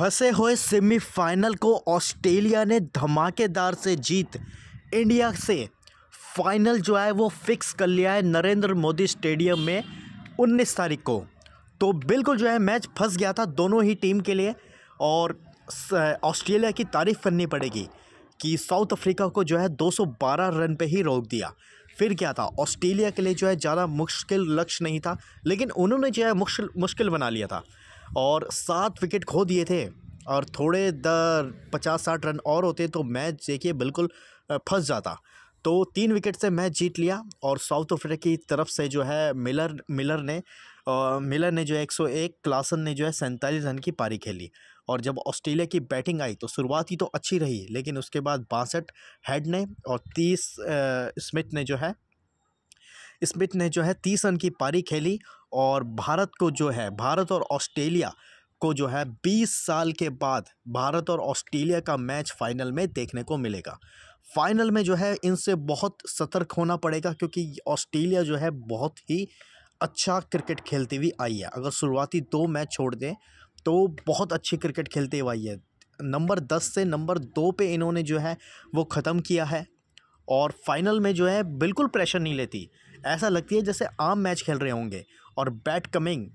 फंसे हुए सेमीफाइनल को ऑस्ट्रेलिया ने धमाकेदार से जीत इंडिया से फाइनल जो है वो फिक्स कर लिया है नरेंद्र मोदी स्टेडियम में उन्नीस तारीख को तो बिल्कुल जो है मैच फंस गया था दोनों ही टीम के लिए और ऑस्ट्रेलिया की तारीफ करनी पड़ेगी कि साउथ अफ्रीका को जो है 212 रन पे ही रोक दिया फिर क्या था ऑस्ट्रेलिया के लिए जो है ज़्यादा मुश्किल लक्ष्य नहीं था लेकिन उन्होंने जो है मुश्किल मुश्किल बना लिया था और सात विकेट खो दिए थे और थोड़े द पचास साठ रन और होते तो मैच देखिए बिल्कुल फंस जाता तो तीन विकेट से मैच जीत लिया और साउथ अफ्रीका की तरफ से जो है मिलर मिलर ने आ, मिलर ने जो है एक सौ एक क्लासन ने जो है सैंतालीस रन की पारी खेली और जब ऑस्ट्रेलिया की बैटिंग आई तो शुरुआत ही तो अच्छी रही लेकिन उसके बाद बासठ हेड ने और तीस स्मिथ ने जो है स्मिथ ने जो है तीस रन की पारी खेली और भारत को जो है भारत और ऑस्ट्रेलिया को जो है 20 साल के बाद भारत और ऑस्ट्रेलिया का मैच फाइनल में देखने को मिलेगा फाइनल में जो है इनसे बहुत सतर्क होना पड़ेगा क्योंकि ऑस्ट्रेलिया जो है बहुत ही अच्छा क्रिकेट खेलती हुई आई है अगर शुरुआती दो मैच छोड़ दें तो बहुत अच्छी क्रिकेट खेलते हुए आई है नंबर दस से नंबर दो पे इन्होंने जो है वो ख़त्म किया है और फाइनल में जो है बिल्कुल प्रेशर नहीं लेती ऐसा लगती है जैसे आम मैच खेल रहे होंगे और बैट कमिंग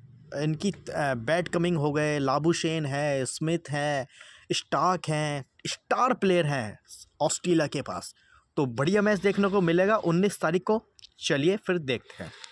इनकी बैट कमिंग हो गए लाबुशेन है स्मिथ हैं स्टार्क हैं स्टार प्लेयर हैं ऑस्ट्रेलिया के पास तो बढ़िया मैच देखने को मिलेगा उन्नीस तारीख को चलिए फिर देखते हैं